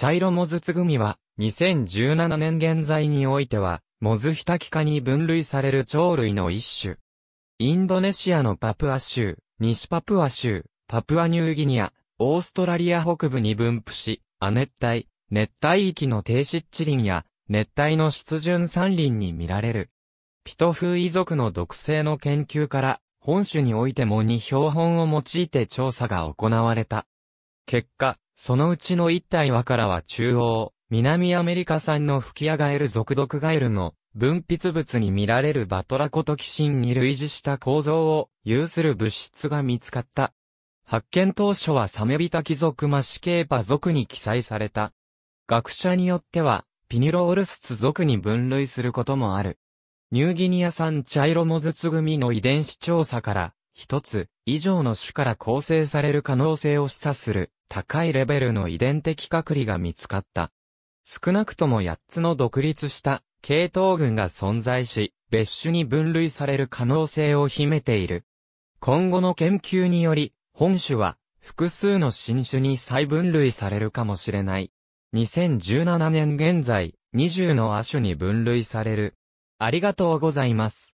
茶色モズツグミは、2017年現在においては、モズヒタキ科に分類される鳥類の一種。インドネシアのパプア州、西パプア州、パプアニューギニア、オーストラリア北部に分布し、亜熱帯、熱帯域の低湿地林や、熱帯の湿潤山林に見られる。ピトフー遺族の毒性の研究から、本種においても2標本を用いて調査が行われた。結果、そのうちの一体和からは中央、南アメリカ産の吹き上がえる属毒ガエルの分泌物に見られるバトラコトキシンに類似した構造を有する物質が見つかった。発見当初はサメビタ貴族マシケーパ族に記載された。学者によっては、ピニロオルスツ族に分類することもある。ニューギニア産茶色モズツ組の遺伝子調査から、一つ以上の種から構成される可能性を示唆する高いレベルの遺伝的隔離が見つかった。少なくとも8つの独立した系統群が存在し、別種に分類される可能性を秘めている。今後の研究により、本種は複数の新種に再分類されるかもしれない。2017年現在、20の亜種に分類される。ありがとうございます。